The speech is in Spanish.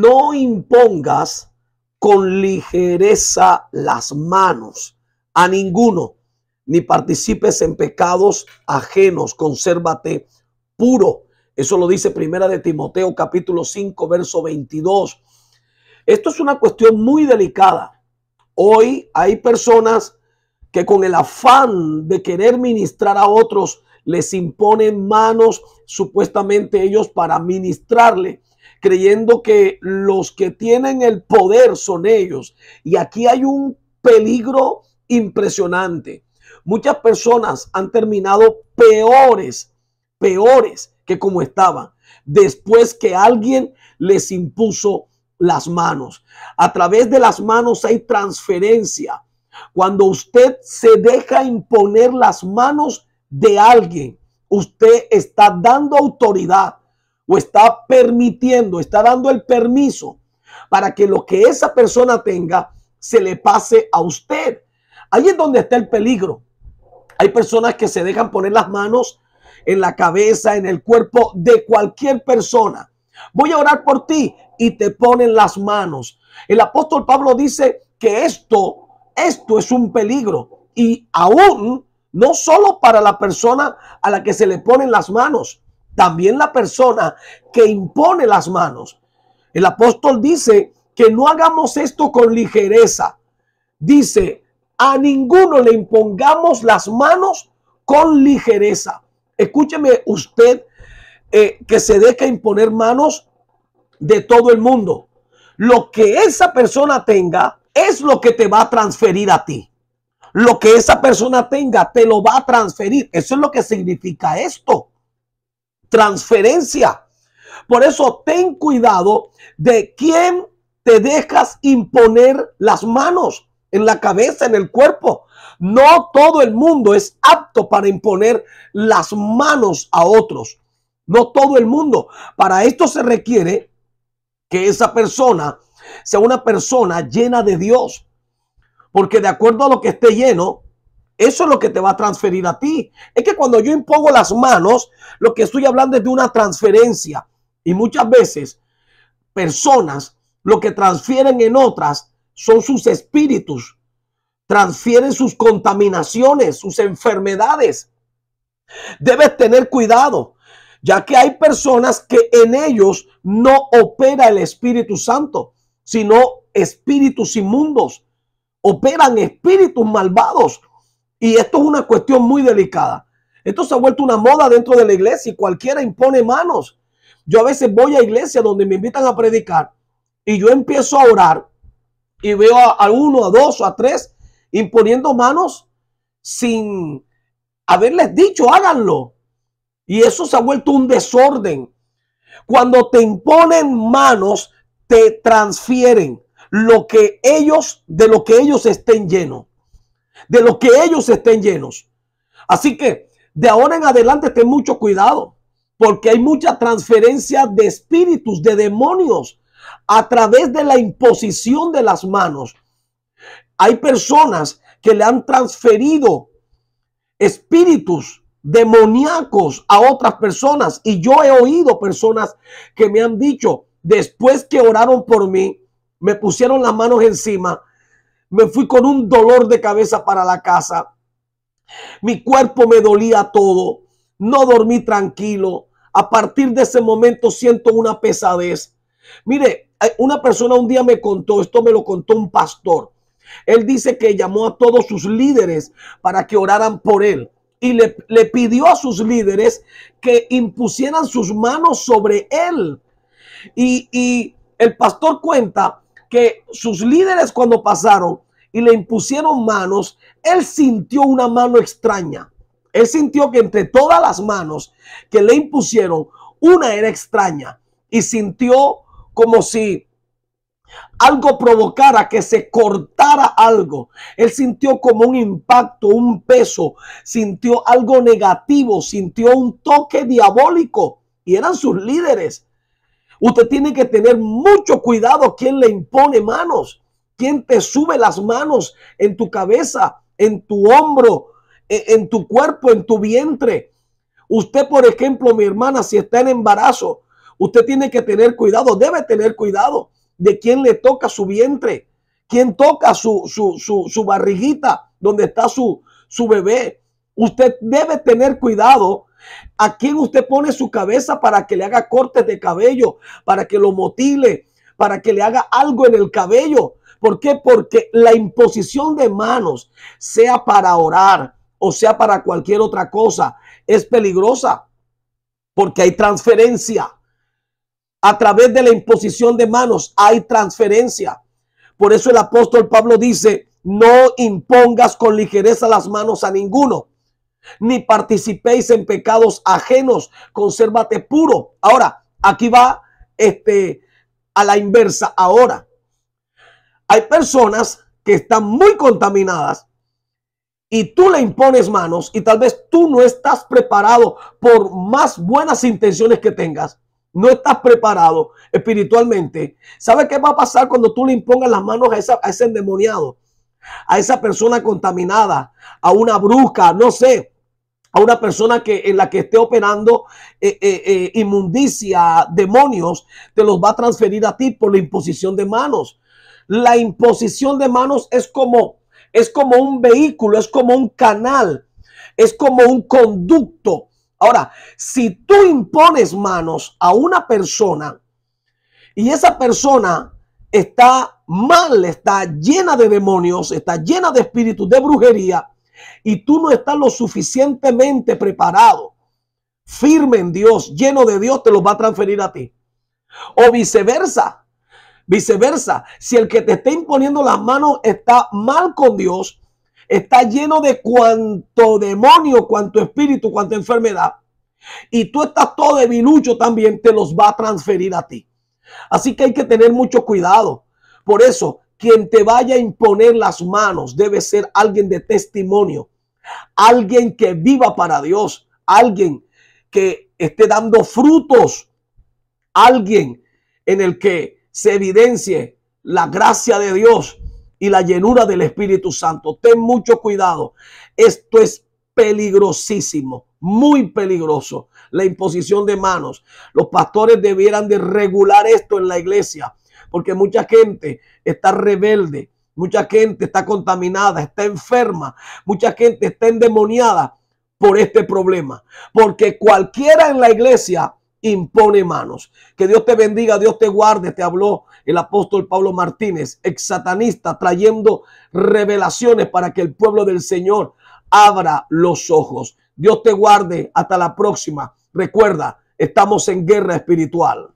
no impongas con ligereza las manos a ninguno, ni participes en pecados ajenos, consérvate puro. Eso lo dice Primera de Timoteo capítulo 5 verso 22. Esto es una cuestión muy delicada. Hoy hay personas que con el afán de querer ministrar a otros les imponen manos supuestamente ellos para ministrarle creyendo que los que tienen el poder son ellos. Y aquí hay un peligro impresionante. Muchas personas han terminado peores, peores que como estaban, después que alguien les impuso las manos. A través de las manos hay transferencia. Cuando usted se deja imponer las manos de alguien, usted está dando autoridad o está permitiendo, está dando el permiso para que lo que esa persona tenga se le pase a usted. Ahí es donde está el peligro. Hay personas que se dejan poner las manos en la cabeza, en el cuerpo de cualquier persona. Voy a orar por ti y te ponen las manos. El apóstol Pablo dice que esto, esto es un peligro y aún no solo para la persona a la que se le ponen las manos, también la persona que impone las manos. El apóstol dice que no hagamos esto con ligereza. Dice, a ninguno le impongamos las manos con ligereza. Escúcheme usted eh, que se deja imponer manos de todo el mundo. Lo que esa persona tenga es lo que te va a transferir a ti. Lo que esa persona tenga te lo va a transferir. Eso es lo que significa esto transferencia. Por eso ten cuidado de quién te dejas imponer las manos en la cabeza, en el cuerpo. No todo el mundo es apto para imponer las manos a otros. No todo el mundo. Para esto se requiere que esa persona sea una persona llena de Dios. Porque de acuerdo a lo que esté lleno, eso es lo que te va a transferir a ti. Es que cuando yo impongo las manos, lo que estoy hablando es de una transferencia. Y muchas veces personas lo que transfieren en otras son sus espíritus. Transfieren sus contaminaciones, sus enfermedades. Debes tener cuidado, ya que hay personas que en ellos no opera el Espíritu Santo, sino espíritus inmundos. Operan espíritus malvados y esto es una cuestión muy delicada. Esto se ha vuelto una moda dentro de la iglesia y cualquiera impone manos. Yo a veces voy a iglesia donde me invitan a predicar y yo empiezo a orar y veo a, uno, a dos, o a tres imponiendo manos sin haberles dicho háganlo. Y eso se ha vuelto un desorden. Cuando te imponen manos, te transfieren lo que ellos de lo que ellos estén llenos de lo que ellos estén llenos. Así que de ahora en adelante ten mucho cuidado, porque hay mucha transferencia de espíritus, de demonios, a través de la imposición de las manos. Hay personas que le han transferido espíritus demoníacos a otras personas y yo he oído personas que me han dicho, después que oraron por mí, me pusieron las manos encima me fui con un dolor de cabeza para la casa. Mi cuerpo me dolía todo. No dormí tranquilo. A partir de ese momento siento una pesadez. Mire, eh, una persona un día me contó, esto me lo contó un pastor. Él dice que llamó a todos sus líderes para que oraran por él y le, pidió a sus líderes que impusieran sus manos sobre él. y el pastor cuenta que sus líderes cuando pasaron y le impusieron manos, él sintió una mano extraña. Él sintió que entre todas las manos que le impusieron, una era extraña y sintió como si algo provocara que se cortara algo. Él sintió como un impacto, un peso, sintió algo negativo, sintió un toque diabólico y eran sus líderes. Usted tiene que tener mucho cuidado quien le impone manos, quien te sube las manos en tu cabeza, en tu hombro, e-, en, tu cuerpo, en tu vientre. Usted, por ejemplo, mi hermana, si está en embarazo, usted tiene que tener cuidado, debe tener cuidado de quién le toca su vientre, quién toca su, su, su, su barriguita, donde está su, su bebé, Usted debe tener cuidado a quién usted pone su cabeza para que le haga cortes de cabello, para que lo motile, para que le haga algo en el cabello. ¿Por qué? Porque la imposición de manos, sea para orar o sea para cualquier otra cosa, es peligrosa porque hay transferencia. A través de la imposición de manos hay transferencia. Por eso el apóstol Pablo dice, no impongas con ligereza las manos a ninguno ni participéis en pecados ajenos, consérvate puro. Ahora, aquí va este a la inversa ahora. Hay personas que están muy contaminadas y tú le impones manos y tal vez tú no estás preparado por más buenas intenciones que tengas. No estás preparado espiritualmente. ¿Sabe qué va a pasar cuando tú le impongas las manos a, a ese endemoniado? A esa persona contaminada, a una bruja, no sé, a una persona que, en la que esté operando eh, eh, eh, inmundicia, demonios, te los va a transferir a ti por la imposición de manos. La imposición de manos es como, es como un vehículo, es como un canal, es como un conducto. Ahora, si tú impones manos a una persona y esa persona está mal, está llena de demonios, está llena de espíritus, de brujería, y tú no estás lo suficientemente preparado, firme en Dios, lleno de Dios, te los va a transferir a ti. O viceversa. Viceversa, si el que te está imponiendo las manos está mal con Dios, está lleno de cuanto demonio, cuanto espíritu, cuanto enfermedad, y tú estás todo debilucho también, te los va a transferir a ti. Así que hay que tener mucho cuidado. Por eso, quien te vaya a imponer las manos debe ser alguien de testimonio, alguien que viva para Dios, alguien que esté dando frutos, alguien en el que se evidencie la gracia de Dios y la llenura del Espíritu Santo. Ten mucho cuidado. Esto es peligrosísimo, muy peligroso, la imposición de manos. Los pastores debieran de regular esto en la iglesia porque mucha gente está rebelde, mucha gente está contaminada, está enferma, mucha gente está endemoniada por este problema, porque cualquiera en la iglesia impone manos. Que Dios te bendiga, Dios te guarde, te habló el apóstol Pablo Martínez, ex satanista, trayendo revelaciones para que el pueblo del Señor abra los ojos. Dios te guarde, hasta la próxima. Recuerda, estamos en guerra espiritual.